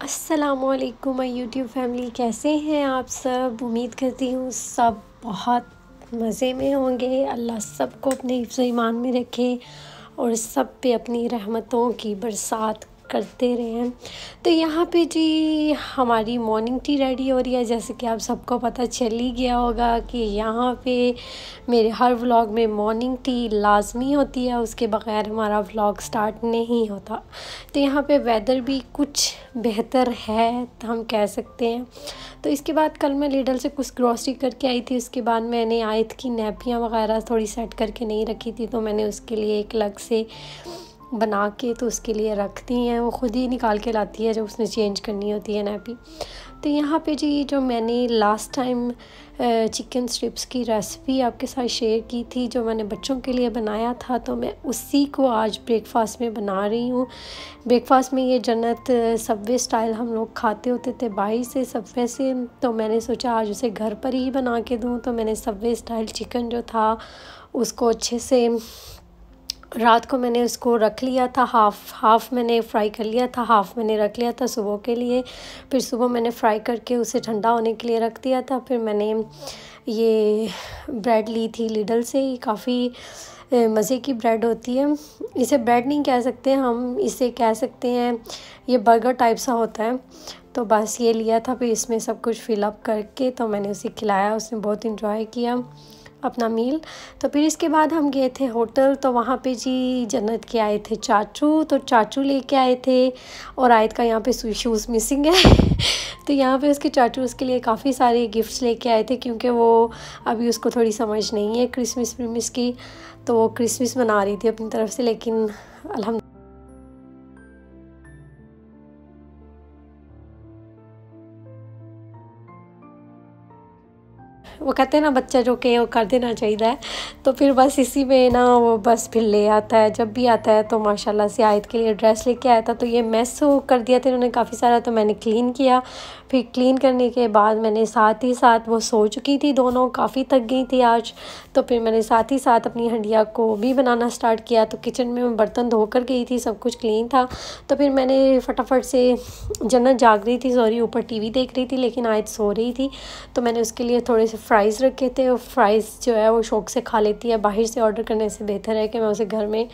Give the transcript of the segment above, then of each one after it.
वालेकुम my YouTube family कैसे हैं आप सब उम्मीद करती हूँ सब बहुत मज़े में होंगे अल्लाह सबको अपने ईमान में रखे और सब पे अपनी रहमतों की बरसात करते हैं तो यहाँ पे जी हमारी मॉर्निंग टी रेडी हो रही है जैसे कि आप सबको पता चल ही गया होगा कि यहाँ पे मेरे हर व्लॉग में मॉर्निंग टी लाजमी होती है उसके बग़ैर हमारा व्लॉग स्टार्ट नहीं होता तो यहाँ पे वेदर भी कुछ बेहतर है तो हम कह सकते हैं तो इसके बाद कल मैं लेडल से कुछ ग्रॉसरी करके आई थी उसके बाद मैंने आयत की नैपियाँ वगैरह थोड़ी सेट करके नहीं रखी थी तो मैंने उसके लिए एक अलग से बना के तो उसके लिए रखती हैं वो ख़ुद ही निकाल के लाती है जब उसने चेंज करनी होती है नैपी तो यहाँ पे जी जो मैंने लास्ट टाइम चिकन स्ट्रिप्स की रेसिपी आपके साथ शेयर की थी जो मैंने बच्चों के लिए बनाया था तो मैं उसी को आज ब्रेकफास्ट में बना रही हूँ ब्रेकफास्ट में ये जन्नत सबवे स्टाइल हम लोग खाते होते थे बाई से सबवे से तो मैंने सोचा आज उसे घर पर ही बना के दूँ तो मैंने सबवे स्टाइल चिकन जो था उसको अच्छे से रात को मैंने उसको रख लिया था हाफ़ हाफ़ मैंने फ्राई कर लिया था हाफ़ मैंने रख लिया था सुबह के लिए फिर सुबह मैंने फ्राई करके उसे ठंडा होने के लिए रख दिया था फिर मैंने ये ब्रेड ली थी लिडल से ये काफ़ी मज़े की ब्रेड होती है इसे ब्रेड नहीं कह सकते हम इसे कह सकते हैं ये बर्गर टाइप सा होता है तो बस ये लिया था फिर इसमें सब कुछ फिलअप करके तो मैंने उसे खिलाया उसने बहुत इंजॉय किया अपना मील तो फिर इसके बाद हम गए थे होटल तो वहाँ पे जी जन्नत के आए थे चाचू तो चाचू लेके आए थे और आयत का यहाँ पे शूज़ मिसिंग है तो यहाँ पे उसके चाचू उसके लिए काफ़ी सारे गिफ्ट्स लेके आए थे क्योंकि वो अभी उसको थोड़ी समझ नहीं है क्रिसमस विमस की तो वो क्रिसमस मना रही थी अपनी तरफ से लेकिन अलहमद वो कहते हैं ना बच्चा जो कहे वो कर देना चाहिए तो फिर बस इसी में ना वो बस फिर ले आता है जब भी आता है तो माशाल्लाह से आयत के लिए ड्रेस लेके आया था तो ये मेस कर दिया था इन्होंने काफ़ी सारा तो मैंने क्लीन किया फिर क्लीन करने के बाद मैंने साथ ही साथ वो सो चुकी थी दोनों काफ़ी थक गई थी आज तो फिर मैंने साथ ही साथ अपनी हंडिया को भी बनाना स्टार्ट किया तो किचन में मैं बर्तन धोकर गई थी सब कुछ क्लीन था तो फिर मैंने फटाफट से जन्नत जाग रही थी सॉरी ऊपर टीवी देख रही थी लेकिन आयत सो रही थी तो मैंने उसके लिए थोड़े से फ़्राइज़ रखे थे और फ़्राइज़ जो है वो शौक़ से खा लेती है बाहर से ऑर्डर करने से बेहतर है कि मैं उसे घर में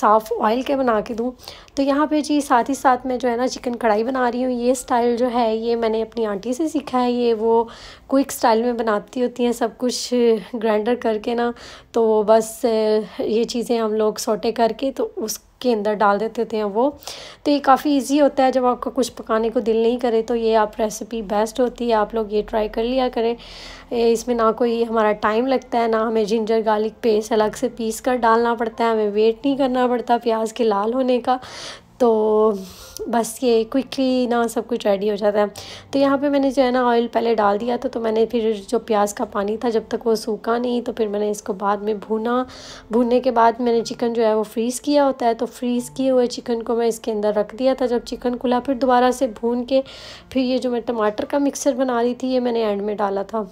साफ़ ऑयल के बना के दूँ तो यहाँ पे जी साथ ही साथ मैं जो है ना चिकन कढ़ाई बना रही हूँ ये स्टाइल जो है ये मैंने अपनी आंटी से सीखा है ये वो क्विक स्टाइल में बनाती होती हैं सब कुछ ग्राइंडर करके ना तो बस ये चीज़ें हम लोग सोटे करके तो उस के अंदर डाल देते थे वो तो ये काफ़ी इजी होता है जब आपका कुछ पकाने को दिल नहीं करे तो ये आप रेसिपी बेस्ट होती है आप लोग ये ट्राई कर लिया करें इसमें ना कोई हमारा टाइम लगता है ना हमें जिंजर गार्लिक पेस्ट अलग से पीस कर डालना पड़ता है हमें वेट नहीं करना पड़ता प्याज के लाल होने का तो बस ये क्विकली ना सब कुछ रेडी हो जाता है तो यहाँ पे मैंने जो है ना ऑयल पहले डाल दिया था तो मैंने फिर जो प्याज का पानी था जब तक वो सूखा नहीं तो फिर मैंने इसको बाद में भुना भूनने के बाद मैंने चिकन जो है वो फ्रीज़ किया होता है तो फ्रीज़ किए हुए चिकन को मैं इसके अंदर रख दिया था जब चिकन खुला फिर दोबारा से भून के फिर ये जो मैं टमाटर का मिक्सर बना रही थी ये मैंने एंड में डाला था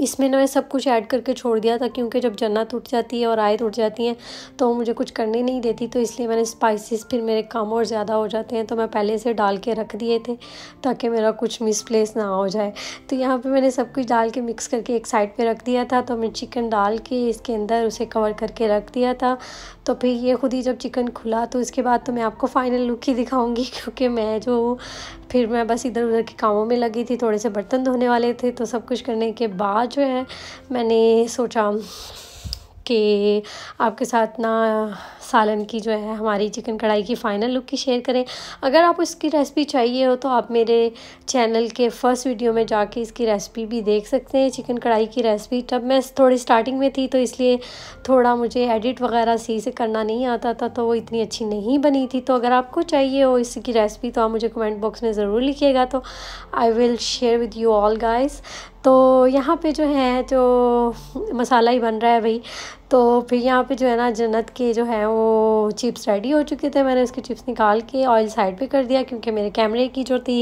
इसमें मैं सब कुछ ऐड करके छोड़ दिया था क्योंकि जब जन्नत उठ जाती है और आयत उठ जाती हैं तो मुझे कुछ करने नहीं देती तो इसलिए मैंने स्पाइसेस फिर मेरे कम और ज़्यादा हो जाते हैं तो मैं पहले से डाल के रख दिए थे ताकि मेरा कुछ मिसप्लेस ना हो जाए तो यहाँ पे मैंने सब कुछ डाल के मिक्स करके एक साइड पर रख दिया था तो मैं चिकन डाल के इसके अंदर उसे कवर करके रख दिया था तो फिर ये खुद ही जब चिकन खुला तो इसके बाद तो मैं आपको फ़ाइनल लुक ही दिखाऊँगी क्योंकि मैं जो फिर मैं बस इधर उधर के कामों में लगी थी थोड़े से बर्तन धोने वाले थे तो सब कुछ करने के बाद जो है मैंने सोचा कि आपके साथ ना सालन की जो है हमारी चिकन कढ़ाई की फ़ाइनल लुक की शेयर करें अगर आप इसकी रेसिपी चाहिए हो तो आप मेरे चैनल के फ़र्स्ट वीडियो में जाके इसकी रेसिपी भी देख सकते हैं चिकन कढ़ाई की रेसिपी तब मैं थोड़ी स्टार्टिंग में थी तो इसलिए थोड़ा मुझे एडिट वगैरह सही से करना नहीं आता था तो वो इतनी अच्छी नहीं बनी थी तो अगर आपको चाहिए हो इसकी रेसिपी तो आप मुझे कमेंट बॉक्स में ज़रूर लिखिएगा तो I will share with you all guys तो यहाँ पे जो है जो मसाला ही बन रहा है भाई तो फिर यहाँ पे जो है ना जन्नत के जो है वो चिप्स रेडी हो चुके थे मैंने उसके चिप्स निकाल के ऑयल साइड पे कर दिया क्योंकि मेरे कैमरे की जो थी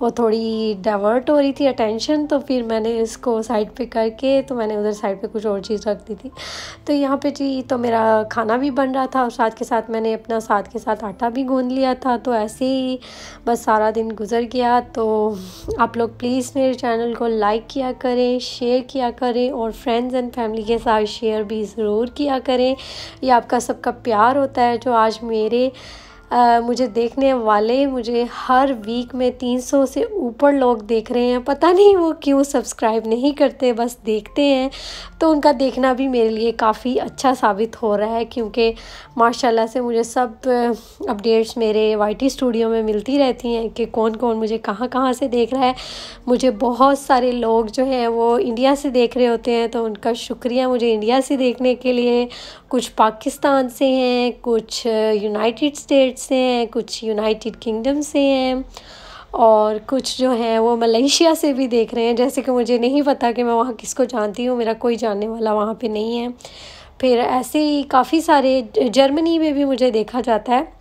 वो थोड़ी डाइवर्ट हो रही थी अटेंशन तो फिर मैंने इसको साइड पे करके तो मैंने उधर साइड पे कुछ और चीज़ रख दी थी तो यहाँ पे जी तो मेरा खाना भी बन रहा था और साथ के साथ मैंने अपना साथ के साथ आटा भी गूँध लिया था तो ऐसे ही बस सारा दिन गुजर गया तो आप लोग प्लीज़ मेरे चैनल को लाइक किया करें शेयर किया करें और फ्रेंड्स एंड फैमिली के साथ शेयर भी ज़रूर किया करें यह आपका सबका प्यार प्यार होता है जो आज मेरे आ, मुझे देखने वाले मुझे हर वीक में 300 से ऊपर लोग देख रहे हैं पता नहीं वो क्यों सब्सक्राइब नहीं करते बस देखते हैं तो उनका देखना भी मेरे लिए काफ़ी अच्छा साबित हो रहा है क्योंकि माशाल्लाह से मुझे सब अपडेट्स मेरे वाई स्टूडियो में मिलती रहती हैं कि कौन कौन मुझे कहाँ कहाँ से देख रहा है मुझे बहुत सारे लोग जो हैं वो इंडिया से देख रहे होते हैं तो उनका शुक्रिया मुझे इंडिया से देखने के लिए कुछ पाकिस्तान से हैं कुछ यूनाइटेड स्टेट्स से हैं कुछ यूनाइटेड किंगडम से हैं और कुछ जो हैं वो मलेशिया से भी देख रहे हैं जैसे कि मुझे नहीं पता कि मैं वहाँ किसको जानती हूँ मेरा कोई जानने वाला वहाँ पे नहीं है फिर ऐसे ही काफ़ी सारे जर्मनी में भी मुझे देखा जाता है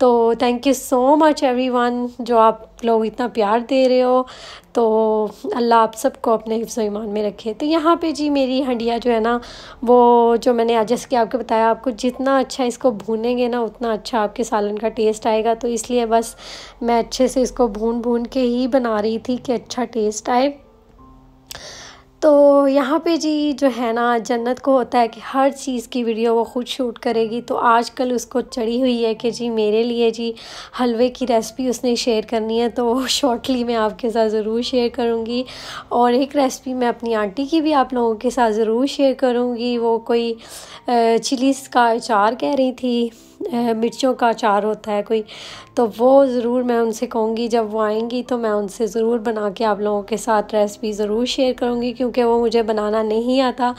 तो thank you so much everyone जो आप लोग इतना प्यार दे रहे हो तो अल्लाह आप सबको अपने हिफ्स ईमान में रखे तो यहाँ पे जी मेरी हंडिया जो है ना वो जो मैंने आज जैसे कि आपको बताया आपको जितना अच्छा इसको भूनेंगे ना उतना अच्छा आपके सालन का टेस्ट आएगा तो इसलिए बस मैं अच्छे से इसको भून भून के ही बना रही थी कि अच्छा टेस्ट आए तो यहाँ पे जी जो है ना जन्नत को होता है कि हर चीज़ की वीडियो वो ख़ुद शूट करेगी तो आजकल उसको चढ़ी हुई है कि जी मेरे लिए जी हलवे की रेसिपी उसने शेयर करनी है तो शॉर्टली मैं आपके साथ ज़रूर शेयर करूँगी और एक रेसिपी मैं अपनी आंटी की भी आप लोगों के साथ ज़रूर शेयर करूँगी वो कोई चिलीज़ का अचार कह रही थी मिर्चों का अचार होता है कोई तो वो ज़रूर मैं उनसे कहूँगी जब वो आएंगी तो मैं उनसे ज़रूर बना के आप लोगों के साथ रेसिपी ज़रूर शेयर करूँगी क्योंकि वो मुझे बनाना नहीं आता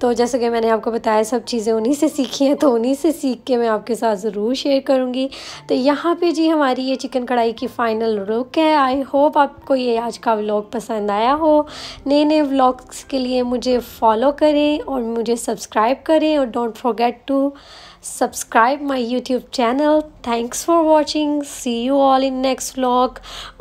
तो जैसे कि मैंने आपको बताया सब चीज़ें उन्हीं से सीखी हैं तो उन्हीं से सीख के मैं आपके साथ ज़रूर शेयर करूँगी तो यहाँ पे जी हमारी ये चिकन कढ़ाई की फ़ाइनल रुक है आई होप आपको ये आज का व्लॉग पसंद आया हो नए नए व्लॉग्स के लिए मुझे फॉलो करें और मुझे सब्सक्राइब करें और don't forget to subscribe my YouTube channel thanks for watching see you all in next vlog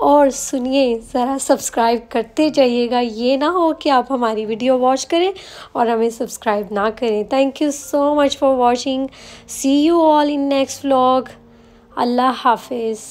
और सुनिए ज़रा सब्सक्राइब करते जाइएगा ये ना हो कि आप हमारी वीडियो वॉच करें और हमें सब्सक्राइब ना करें thank you so much for watching see you all in next vlog अल्लाह हाफिज़